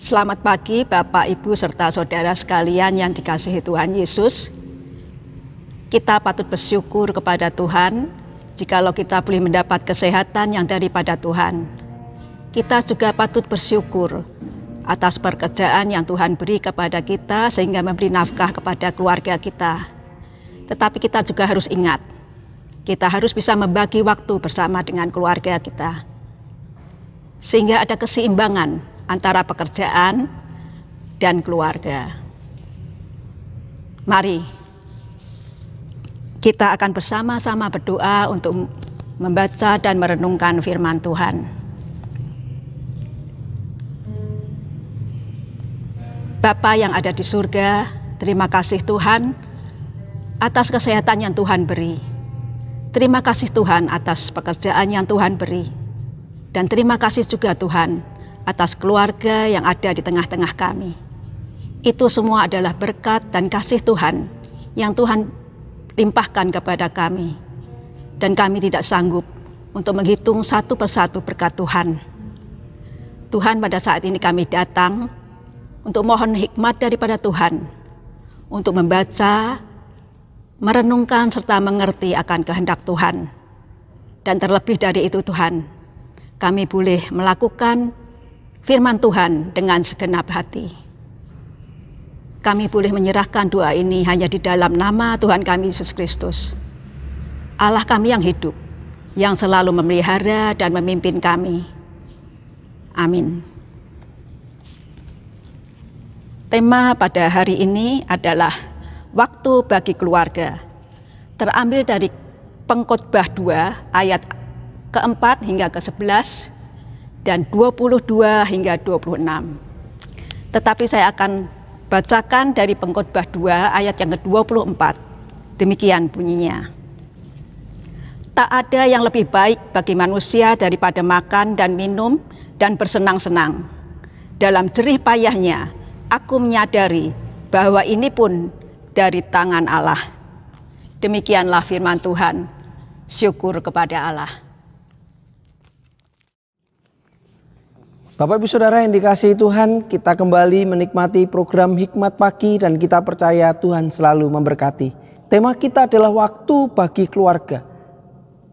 Selamat pagi Bapak, Ibu, serta Saudara sekalian yang dikasihi Tuhan Yesus. Kita patut bersyukur kepada Tuhan jikalau kita boleh mendapat kesehatan yang daripada Tuhan. Kita juga patut bersyukur atas pekerjaan yang Tuhan beri kepada kita sehingga memberi nafkah kepada keluarga kita. Tetapi kita juga harus ingat, kita harus bisa membagi waktu bersama dengan keluarga kita. Sehingga ada keseimbangan antara pekerjaan dan keluarga. Mari kita akan bersama-sama berdoa untuk membaca dan merenungkan firman Tuhan. Bapa yang ada di surga, terima kasih Tuhan atas kesehatan yang Tuhan beri. Terima kasih Tuhan atas pekerjaan yang Tuhan beri. Dan terima kasih juga Tuhan atas keluarga yang ada di tengah-tengah kami. Itu semua adalah berkat dan kasih Tuhan yang Tuhan limpahkan kepada kami. Dan kami tidak sanggup untuk menghitung satu persatu berkat Tuhan. Tuhan pada saat ini kami datang untuk mohon hikmat daripada Tuhan untuk membaca, merenungkan serta mengerti akan kehendak Tuhan. Dan terlebih dari itu Tuhan, kami boleh melakukan firman Tuhan dengan segenap hati. Kami boleh menyerahkan doa ini hanya di dalam nama Tuhan kami Yesus Kristus. Allah kami yang hidup, yang selalu memelihara dan memimpin kami. Amin. Tema pada hari ini adalah waktu bagi keluarga. Terambil dari Pengkhotbah 2 ayat keempat hingga ke sebelas dan 22 hingga 26. Tetapi saya akan bacakan dari pengkhotbah 2 ayat yang ke-24. Demikian bunyinya. Tak ada yang lebih baik bagi manusia daripada makan dan minum dan bersenang-senang. Dalam jerih payahnya, aku menyadari bahwa ini pun dari tangan Allah. Demikianlah firman Tuhan. Syukur kepada Allah. Bapak Ibu Saudara yang dikasihi Tuhan, kita kembali menikmati program Hikmat Pagi dan kita percaya Tuhan selalu memberkati. Tema kita adalah waktu bagi keluarga.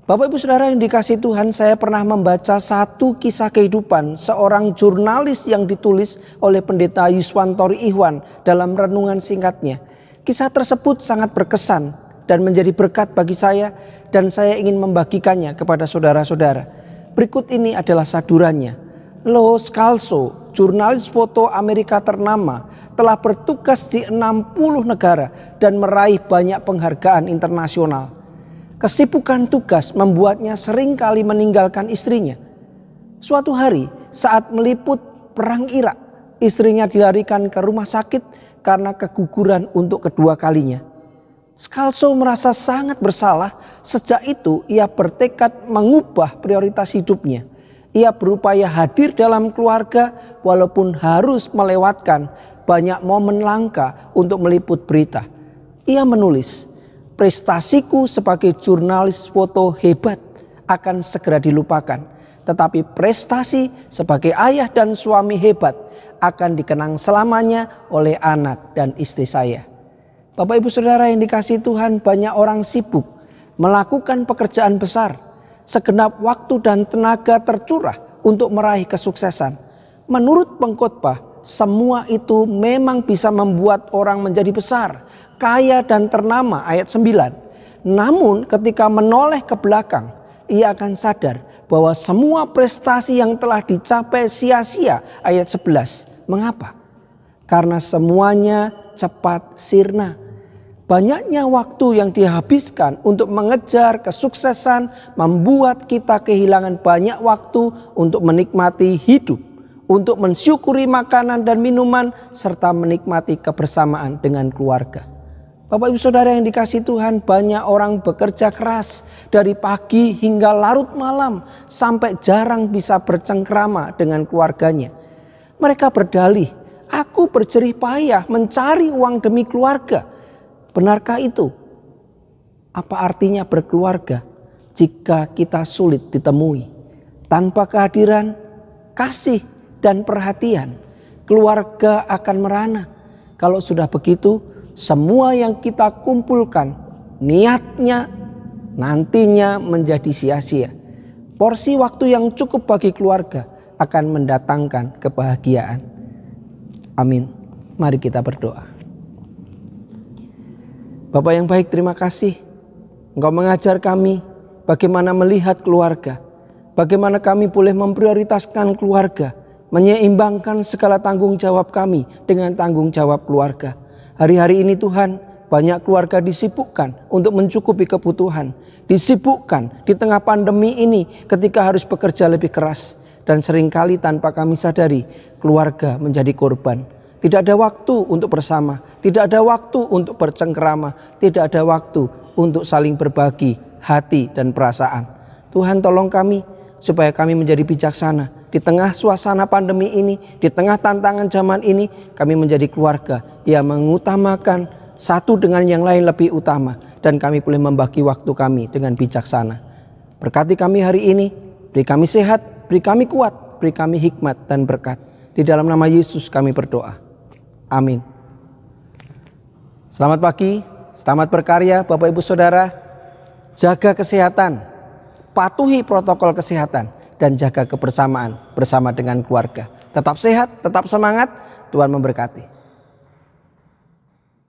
Bapak Ibu Saudara yang dikasihi Tuhan, saya pernah membaca satu kisah kehidupan seorang jurnalis yang ditulis oleh pendeta Yuswan Tori Ihwan dalam renungan singkatnya. Kisah tersebut sangat berkesan dan menjadi berkat bagi saya dan saya ingin membagikannya kepada saudara-saudara. Berikut ini adalah sadurannya. Lo Scalzo, jurnalis foto Amerika ternama, telah bertugas di 60 negara dan meraih banyak penghargaan internasional. Kesibukan tugas membuatnya sering kali meninggalkan istrinya. Suatu hari saat meliput perang Irak, istrinya dilarikan ke rumah sakit karena keguguran untuk kedua kalinya. Scalzo merasa sangat bersalah, sejak itu ia bertekad mengubah prioritas hidupnya – ia berupaya hadir dalam keluarga walaupun harus melewatkan banyak momen langka untuk meliput berita. Ia menulis, prestasiku sebagai jurnalis foto hebat akan segera dilupakan. Tetapi prestasi sebagai ayah dan suami hebat akan dikenang selamanya oleh anak dan istri saya. Bapak ibu saudara yang dikasih Tuhan banyak orang sibuk melakukan pekerjaan besar segenap waktu dan tenaga tercurah untuk meraih kesuksesan. Menurut pengkhotbah, semua itu memang bisa membuat orang menjadi besar, kaya dan ternama ayat 9. Namun ketika menoleh ke belakang, ia akan sadar bahwa semua prestasi yang telah dicapai sia-sia ayat 11. Mengapa? Karena semuanya cepat sirna Banyaknya waktu yang dihabiskan untuk mengejar kesuksesan membuat kita kehilangan banyak waktu untuk menikmati hidup, untuk mensyukuri makanan dan minuman, serta menikmati kebersamaan dengan keluarga. Bapak ibu saudara yang dikasih Tuhan banyak orang bekerja keras dari pagi hingga larut malam sampai jarang bisa bercengkrama dengan keluarganya. Mereka berdalih, aku berjerih payah mencari uang demi keluarga Benarkah itu? Apa artinya berkeluarga jika kita sulit ditemui? Tanpa kehadiran kasih dan perhatian, keluarga akan merana. Kalau sudah begitu, semua yang kita kumpulkan niatnya nantinya menjadi sia-sia. Porsi waktu yang cukup bagi keluarga akan mendatangkan kebahagiaan. Amin. Mari kita berdoa. Bapak yang baik terima kasih. Engkau mengajar kami bagaimana melihat keluarga. Bagaimana kami boleh memprioritaskan keluarga. Menyeimbangkan segala tanggung jawab kami dengan tanggung jawab keluarga. Hari-hari ini Tuhan banyak keluarga disibukkan untuk mencukupi kebutuhan. Disibukkan di tengah pandemi ini ketika harus bekerja lebih keras. Dan seringkali tanpa kami sadari keluarga menjadi korban tidak ada waktu untuk bersama, tidak ada waktu untuk bercengkerama, tidak ada waktu untuk saling berbagi hati dan perasaan. Tuhan tolong kami supaya kami menjadi bijaksana di tengah suasana pandemi ini, di tengah tantangan zaman ini, kami menjadi keluarga yang mengutamakan satu dengan yang lain lebih utama dan kami boleh membagi waktu kami dengan bijaksana. Berkati kami hari ini, beri kami sehat, beri kami kuat, beri kami hikmat dan berkat. Di dalam nama Yesus kami berdoa. Amin. Selamat pagi, selamat berkarya Bapak Ibu Saudara. Jaga kesehatan, patuhi protokol kesehatan dan jaga kebersamaan bersama dengan keluarga. Tetap sehat, tetap semangat, Tuhan memberkati.